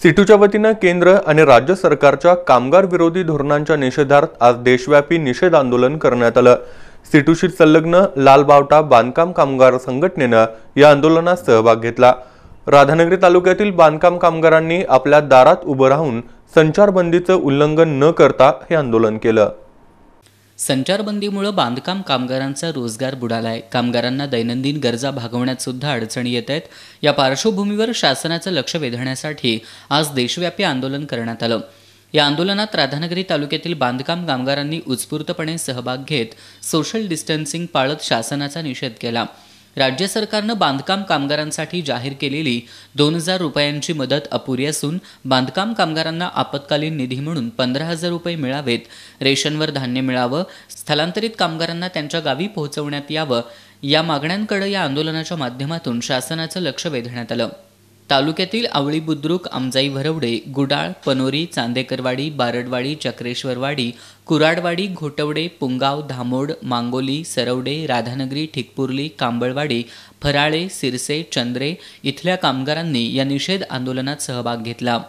सिटूच्या वतीनं केंद्र आणि राज्य सरकारच्या कामगार विरोधी धोरणांच्या निषेधार्थ आज देशव्यापी निषेध आंदोलन करण्यात आलं सिटूशी संलग्न लालबावटा बांधकाम कामगार संघटनेनं या आंदोलनात सहभाग घेतला राधानगरी तालुक्यातील बांधकाम कामगारांनी आपल्या दारात उभं राहून संचारबंदीचं उल्लंघन न करता हे आंदोलन केलं संचारबंदीमुळं बांधकाम कामगारांचा रोजगार बुडाला आहे कामगारांना दैनंदिन गरजा भागवण्यात सुद्धा अडचणी येत आहेत या पार्श्वभूमीवर शासनाचं लक्ष वेधण्यासाठी आज देशव्यापी आंदोलन करण्यात आलं या आंदोलनात राधानगरी तालुक्यातील बांधकाम कामगारांनी उत्स्फूर्तपणे सहभाग घेत सोशल डिस्टन्सिंग पाळत शासनाचा निषेध केला राज्य सरकारनं बांधकाम कामगारांसाठी जाहीर केलेली दोन हजार रुपयांची मदत अपुरी असून बांधकाम कामगारांना आपत्कालीन निधी म्हणून पंधरा हजार रुपये मिळावेत रेशनवर धान्य मिळावं स्थलांतरित कामगारांना त्यांच्या गावी पोहोचवण्यात यावं या मागण्यांकडे या आंदोलनाच्या माध्यमातून शासनाचं लक्ष वेधण्यात आलं तालुक्यातील आवळी बुद्रुक आमजाई भरवडे गुडाळ पनोरी चांदेकरवाडी बारडवाडी चक्रेश्वरवाडी कुराडवाडी घोटवडे पुंगाव धामोड मांगोली सरवडे राधानगरी ठिकपुर्ली कांबळवाडी फराळे सिरसे चंद्रे इथल्या कामगारांनी या निषेध आंदोलनात सहभाग घेतला